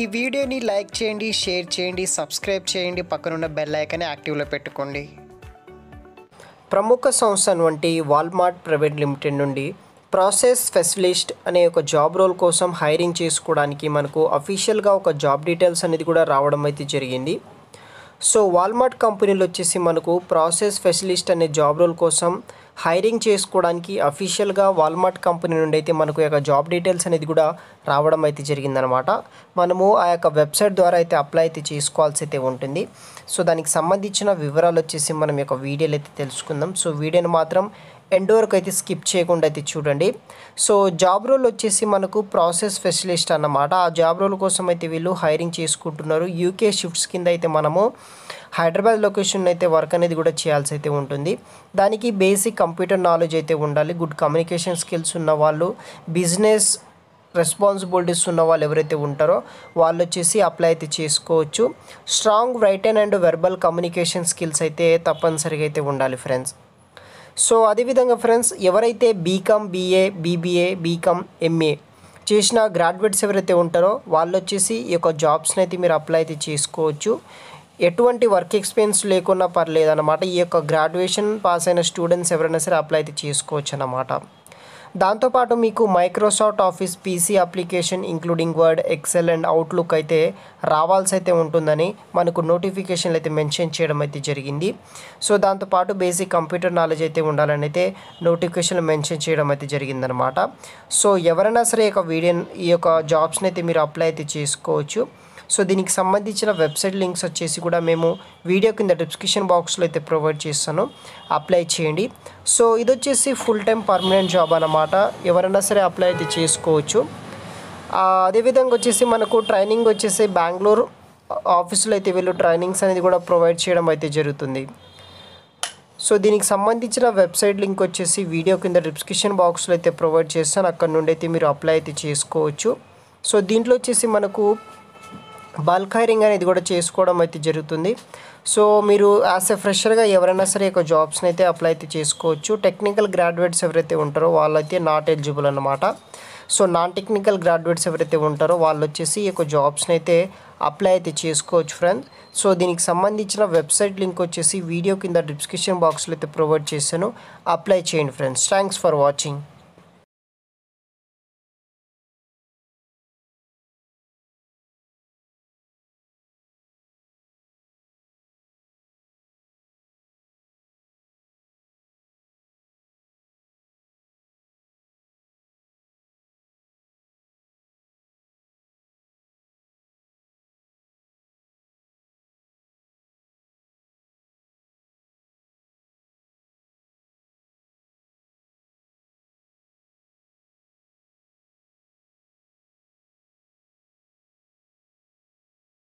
ఈ వీడియోని లైక్ చేయండి షేర్ చేయండి సబ్స్క్రైబ్ చేయండి పక్కనున్న బెల్ ఐకాన్ని యాక్టివ్లో పెట్టుకోండి ప్రముఖ సంస్థ వంటి వాల్మార్ట్ ప్రైవేట్ లిమిటెడ్ నుండి ప్రాసెస్ స్పెషలిస్ట్ అనే ఒక జాబ్ రోల్ కోసం హైరింగ్ చేసుకోవడానికి మనకు అఫీషియల్గా ఒక జాబ్ డీటెయిల్స్ అనేది కూడా రావడం అయితే జరిగింది సో వాల్మార్ట్ కంపెనీలు వచ్చేసి మనకు ప్రాసెస్ స్పెషలిస్ట్ అనే జాబ్ రోల్ కోసం హైరింగ్ చేసుకోవడానికి అఫీషియల్గా వాల్మార్ట్ కంపెనీ నుండి అయితే మనకు యొక్క జాబ్ డీటెయిల్స్ అనేది కూడా రావడం అయితే జరిగిందనమాట మనము ఆ యొక్క వెబ్సైట్ ద్వారా అయితే అప్లై అయితే చేసుకోవాల్సి అయితే ఉంటుంది సో దానికి సంబంధించిన వివరాలు వచ్చేసి మనం యొక్క వీడియోలు అయితే తెలుసుకుందాం సో వీడియోని మాత్రం ఎండో వరకు అయితే స్కిప్ చేయకుండా అయితే చూడండి సో జాబ్ రోల్ వచ్చేసి మనకు ప్రాసెస్ స్పెషలిస్ట్ అన్నమాట ఆ జాబ్ రోల్ కోసం అయితే వీళ్ళు హైరింగ్ చేసుకుంటున్నారు యూకే షిఫ్ట్స్ కింద అయితే మనము హైదరాబాద్ లొకేషన్ అయితే వర్క్ అనేది కూడా చేయాల్సి అయితే ఉంటుంది దానికి బేసిక్ కంప్యూటర్ నాలెడ్జ్ అయితే ఉండాలి గుడ్ కమ్యూనికేషన్ స్కిల్స్ ఉన్న వాళ్ళు బిజినెస్ రెస్పాన్సిబిలిటీస్ ఉన్న వాళ్ళు ఎవరైతే ఉంటారో వాళ్ళు వచ్చేసి అప్లై అయితే చేసుకోవచ్చు strong written and verbal communication skills అయితే తప్పనిసరిగా అయితే ఉండాలి ఫ్రెండ్స్ సో అదేవిధంగా ఫ్రెండ్స్ ఎవరైతే BCom BA BBA BCom MA చేసిన గ్రాడ్యుయేట్స్ ఎవరైతే ఉంటారో వాళ్ళు వచ్చేసి ఈ యొక్క జాబ్స్ని అయితే మీరు అప్లై అయితే చేసుకోవచ్చు ఎటువంటి వర్క్ ఎక్స్పీరియన్స్ లేకున్నా పర్లేదు అనమాట ఈ యొక్క గ్రాడ్యుయేషన్ పాస్ అయిన స్టూడెంట్స్ ఎవరైనా సరే అప్లై అయితే చేసుకోవచ్చు అన్నమాట దాంతోపాటు మీకు Microsoft office PC application including Word Excel and Outlook అయితే రావాల్సి అయితే ఉంటుందని మనకు నోటిఫికేషన్లు అయితే మెన్షన్ చేయడం అయితే జరిగింది సో దాంతోపాటు బేసిక్ కంప్యూటర్ నాలెడ్జ్ అయితే ఉండాలని అయితే నోటిఫికేషన్లు మెన్షన్ చేయడం అయితే జరిగిందనమాట సో ఎవరైనా సరే ఈ యొక్క వీడియో ఈ యొక్క జాబ్స్ని అయితే మీరు అప్లై అయితే చేసుకోవచ్చు సో దీనికి సంబంధించిన వెబ్సైట్ లింక్స్ వచ్చేసి కూడా మేము వీడియో కింద డిస్క్రిప్షన్ బాక్స్లో అయితే ప్రొవైడ్ చేస్తాను అప్లై చేయండి సో ఇది వచ్చేసి ఫుల్ టైం పర్మనెంట్ జాబ్ అనమాట ఎవరైనా సరే అప్లై అయితే చేసుకోవచ్చు అదేవిధంగా వచ్చేసి మనకు ట్రైనింగ్ వచ్చేసి బెంగళూరు ఆఫీసులో అయితే వీళ్ళు ట్రైనింగ్స్ అనేది కూడా ప్రొవైడ్ చేయడం అయితే జరుగుతుంది సో దీనికి సంబంధించిన వెబ్సైట్ లింక్ వచ్చేసి వీడియో కింద డిస్క్రిప్షన్ బాక్స్లో అయితే ప్రొవైడ్ చేస్తాను అక్కడ నుండి అయితే మీరు అప్లై అయితే చేసుకోవచ్చు సో దీంట్లో వచ్చేసి మనకు బల్క్ హైరింగ్ అనేది కూడా చేసుకోవడం అయితే జరుగుతుంది సో మీరు యాజ్ ఎ ఫ్రెషర్గా ఎవరైనా సరే ఒక జాబ్స్ని అయితే అప్లై అయితే చేసుకోవచ్చు టెక్నికల్ గ్రాడ్యుయేట్స్ ఎవరైతే ఉంటారో వాళ్ళైతే నాట్ ఎలిజిబుల్ అనమాట సో నాన్ టెక్నికల్ గ్రాడ్యుయేట్స్ ఎవరైతే ఉంటారో వాళ్ళు వచ్చేసి ఈ యొక్క జాబ్స్ని అయితే అప్లై అయితే చేసుకోవచ్చు ఫ్రెండ్ సో దీనికి సంబంధించిన వెబ్సైట్ లింక్ వచ్చేసి వీడియో కింద డిస్క్రిప్షన్ బాక్స్లో అయితే ప్రొవైడ్ చేశాను అప్లై చేయండి ఫ్రెండ్స్ థ్యాంక్స్ ఫర్ వాచింగ్